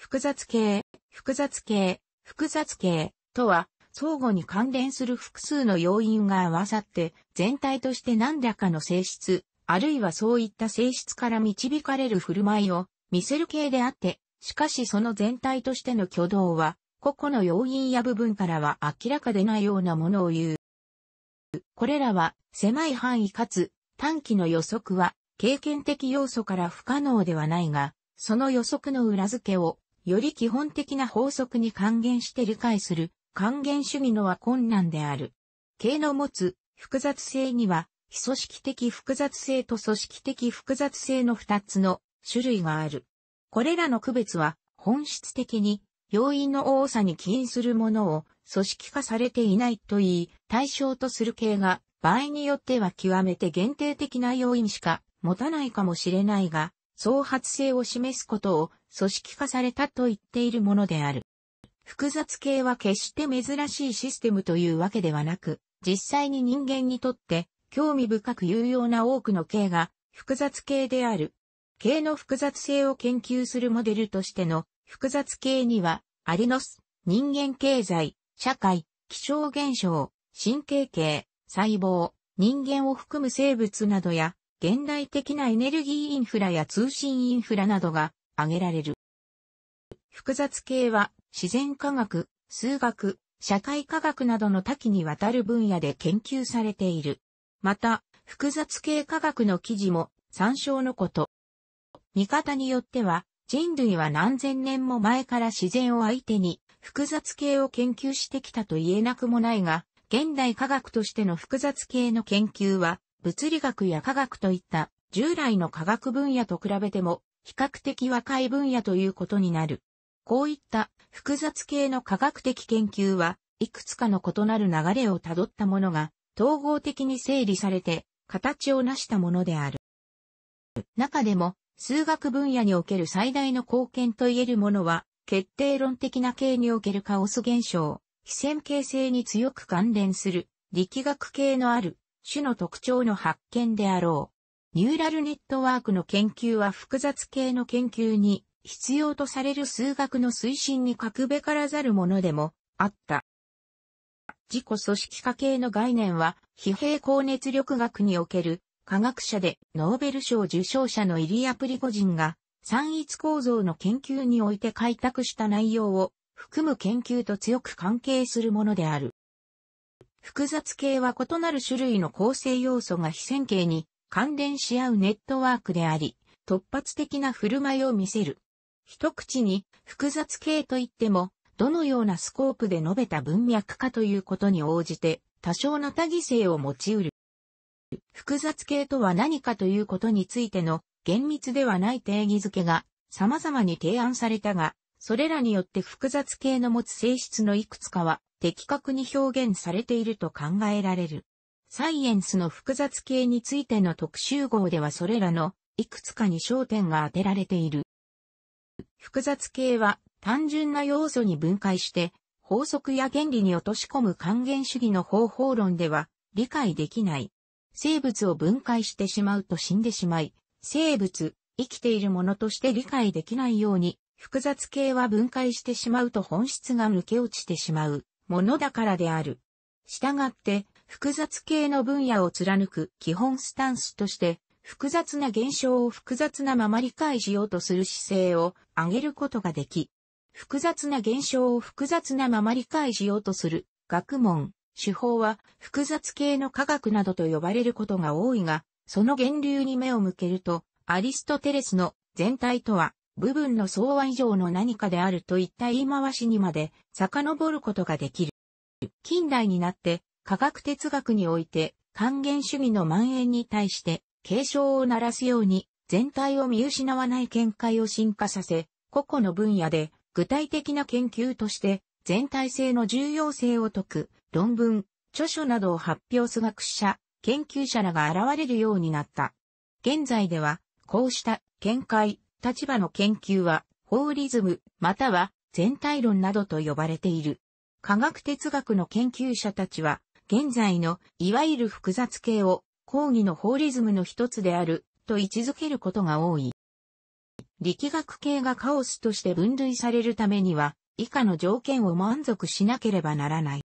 複雑系、複雑系、複雑系とは、相互に関連する複数の要因が合わさって、全体として何らかの性質、あるいはそういった性質から導かれる振る舞いを見せる系であって、しかしその全体としての挙動は、個々の要因や部分からは明らかでないようなものを言う。これらは狭い範囲かつ短期の予測は経験的要素から不可能ではないが、その予測の裏付けをより基本的な法則に還元して理解する、還元主義のは困難である。系の持つ複雑性には、非組織的複雑性と組織的複雑性の二つの種類がある。これらの区別は、本質的に、要因の多さに起因するものを組織化されていないと言い、対象とする系が場合によっては極めて限定的な要因しか持たないかもしれないが、創発性を示すことを組織化されたと言っているものである。複雑系は決して珍しいシステムというわけではなく、実際に人間にとって興味深く有用な多くの系が複雑系である。系の複雑性を研究するモデルとしての複雑系には、アリノス、人間経済、社会、気象現象、神経系、細胞、人間を含む生物などや、現代的なエネルギーインフラや通信インフラなどが挙げられる。複雑系は自然科学、数学、社会科学などの多岐にわたる分野で研究されている。また、複雑系科学の記事も参照のこと。見方によっては、人類は何千年も前から自然を相手に複雑系を研究してきたと言えなくもないが、現代科学としての複雑系の研究は、物理学や科学といった従来の科学分野と比べても比較的若い分野ということになる。こういった複雑系の科学的研究はいくつかの異なる流れを辿ったものが統合的に整理されて形を成したものである。中でも数学分野における最大の貢献といえるものは決定論的な系におけるカオス現象、非線形性に強く関連する力学系のある種の特徴の発見であろう。ニューラルネットワークの研究は複雑系の研究に必要とされる数学の推進に格べからざるものでもあった。自己組織化系の概念は、非平高熱力学における科学者でノーベル賞受賞者のイリア・プリゴジンが、三一構造の研究において開拓した内容を含む研究と強く関係するものである。複雑系は異なる種類の構成要素が非線形に関連し合うネットワークであり、突発的な振る舞いを見せる。一口に複雑系といっても、どのようなスコープで述べた文脈かということに応じて、多少な多義性を持ち得る。複雑系とは何かということについての厳密ではない定義づけが様々に提案されたが、それらによって複雑系の持つ性質のいくつかは的確に表現されていると考えられる。サイエンスの複雑系についての特集号ではそれらのいくつかに焦点が当てられている。複雑系は単純な要素に分解して法則や原理に落とし込む還元主義の方法論では理解できない。生物を分解してしまうと死んでしまい、生物、生きているものとして理解できないように、複雑系は分解してしまうと本質が抜け落ちてしまうものだからである。したがって、複雑系の分野を貫く基本スタンスとして、複雑な現象を複雑なまま理解しようとする姿勢を上げることができ、複雑な現象を複雑なまま理解しようとする学問、手法は複雑系の科学などと呼ばれることが多いが、その源流に目を向けると、アリストテレスの全体とは部分の相和以上の何かであるといった言い回しにまで遡ることができる。近代になって科学哲学において還元主義の蔓延に対して警鐘を鳴らすように全体を見失わない見解を進化させ、個々の分野で具体的な研究として全体性の重要性を説く論文、著書などを発表す学者、研究者らが現れるようになった。現在では、こうした見解、立場の研究は、法リズム、または全体論などと呼ばれている。科学哲学の研究者たちは、現在のいわゆる複雑系を講義の法リズムの一つであると位置づけることが多い。力学系がカオスとして分類されるためには以下の条件を満足しなければならない。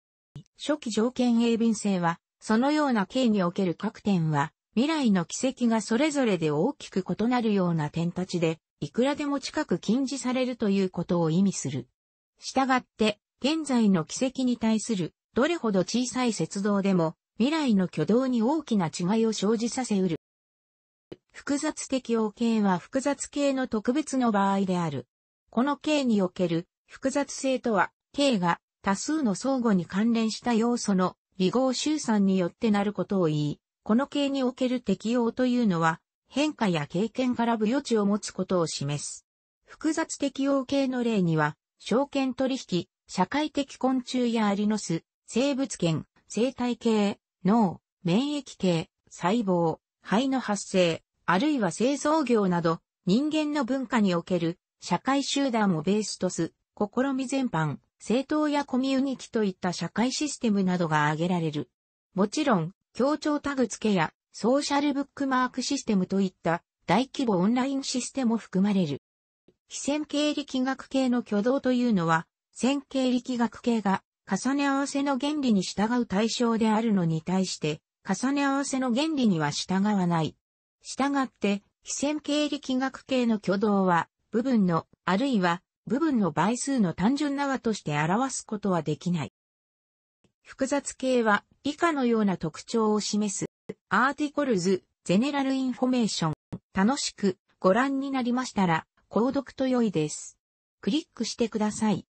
初期条件鋭敏性はそのような形における各点は未来の軌跡がそれぞれで大きく異なるような点たちでいくらでも近く禁じされるということを意味する。したがって現在の軌跡に対するどれほど小さい雪道でも、未来の挙動に大きな違いを生じさせうる。複雑的王系は複雑系の特別の場合である。この系における複雑性とは、系が多数の相互に関連した要素の微合集散によってなることを言い、この系における適応というのは、変化や経験から不余地を持つことを示す。複雑適応系の例には、証券取引、社会的昆虫やアリノス、生物圏、生態系、脳、免疫系、細胞、肺の発生、あるいは製造業など、人間の文化における社会集団をベースとす、試み全般、政党やコミュニティといった社会システムなどが挙げられる。もちろん、協調タグ付けやソーシャルブックマークシステムといった大規模オンラインシステムも含まれる。非線形力学系の挙動というのは、線形力学系が重ね合わせの原理に従う対象であるのに対して、重ね合わせの原理には従わない。従って、非線形力学系の挙動は、部分の、あるいは、部分の倍数の単純な和として表すことはできない。複雑系は、以下のような特徴を示す。アーティコルズ、ゼネラルインフォメーション。楽しくご覧になりましたら、購読と良いです。クリックしてください。